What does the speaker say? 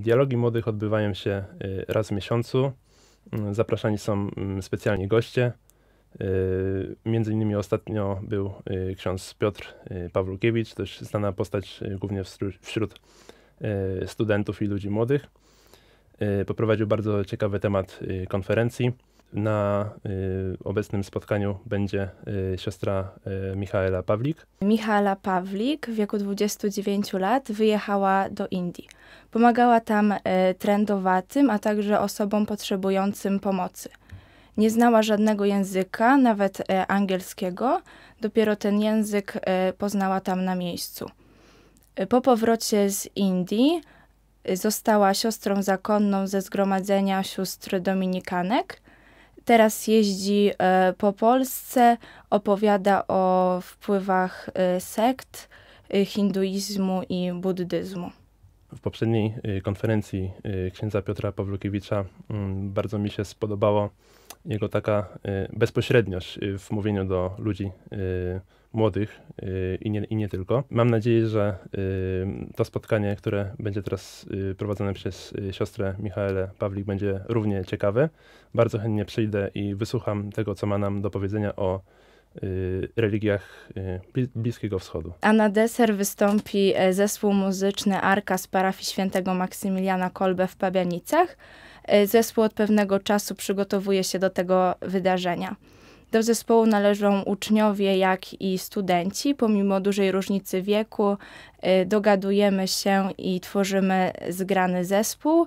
Dialogi młodych odbywają się y, raz w miesiącu. Mm, zapraszani są mm, specjalni goście. Y, między innymi ostatnio był y, ksiądz Piotr Pawlukiewicz, też znana postać głównie wśród studentów i ludzi młodych. Poprowadził bardzo ciekawy temat konferencji. Na y, obecnym spotkaniu będzie y, siostra y, Michaela Pawlik. Michaela Pawlik w wieku 29 lat wyjechała do Indii. Pomagała tam trendowatym, a także osobom potrzebującym pomocy. Nie znała żadnego języka, nawet angielskiego, dopiero ten język poznała tam na miejscu. Po powrocie z Indii została siostrą zakonną ze Zgromadzenia Sióstr Dominikanek Teraz jeździ e, po Polsce, opowiada o wpływach e, sekt e, hinduizmu i buddyzmu. W poprzedniej konferencji księdza Piotra Pawlukiewicza mm, bardzo mi się spodobało jego taka e, bezpośredniość e, w mówieniu do ludzi e, młodych i nie, i nie tylko. Mam nadzieję, że to spotkanie, które będzie teraz prowadzone przez siostrę Michaelę Pawlik, będzie równie ciekawe. Bardzo chętnie przyjdę i wysłucham tego, co ma nam do powiedzenia o religiach Bliskiego Wschodu. A na deser wystąpi zespół muzyczny Arka z parafii świętego Maksymiliana Kolbe w Pabianicach E, zespół od pewnego czasu przygotowuje się do tego wydarzenia. Do zespołu należą uczniowie, jak i studenci. Pomimo dużej różnicy wieku, e, dogadujemy się i tworzymy zgrany zespół.